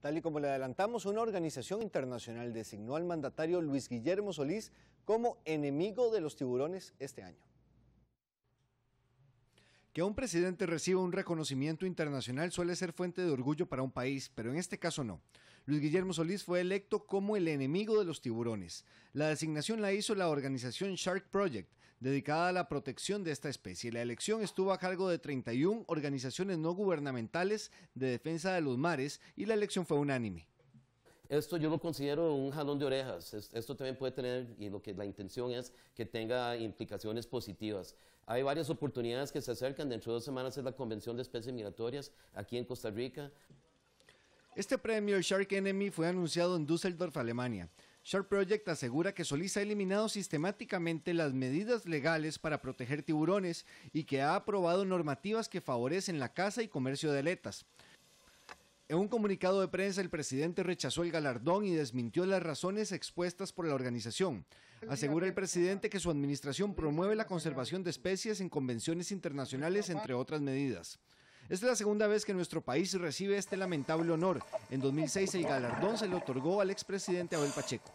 Tal y como le adelantamos, una organización internacional designó al mandatario Luis Guillermo Solís como enemigo de los tiburones este año. Que un presidente reciba un reconocimiento internacional suele ser fuente de orgullo para un país, pero en este caso no. Luis Guillermo Solís fue electo como el enemigo de los tiburones. La designación la hizo la organización Shark Project, dedicada a la protección de esta especie. La elección estuvo a cargo de 31 organizaciones no gubernamentales de defensa de los mares y la elección fue unánime. Esto yo lo considero un jalón de orejas. Esto también puede tener, y lo que la intención es que tenga implicaciones positivas. Hay varias oportunidades que se acercan. Dentro de dos semanas es la Convención de Especies Migratorias aquí en Costa Rica. Este premio Shark Enemy fue anunciado en Düsseldorf, Alemania. Sharp Project asegura que Solís ha eliminado sistemáticamente las medidas legales para proteger tiburones y que ha aprobado normativas que favorecen la caza y comercio de aletas. En un comunicado de prensa, el presidente rechazó el galardón y desmintió las razones expuestas por la organización. Asegura el presidente que su administración promueve la conservación de especies en convenciones internacionales, entre otras medidas. Esta es la segunda vez que nuestro país recibe este lamentable honor. En 2006 el galardón se le otorgó al expresidente Abel Pacheco.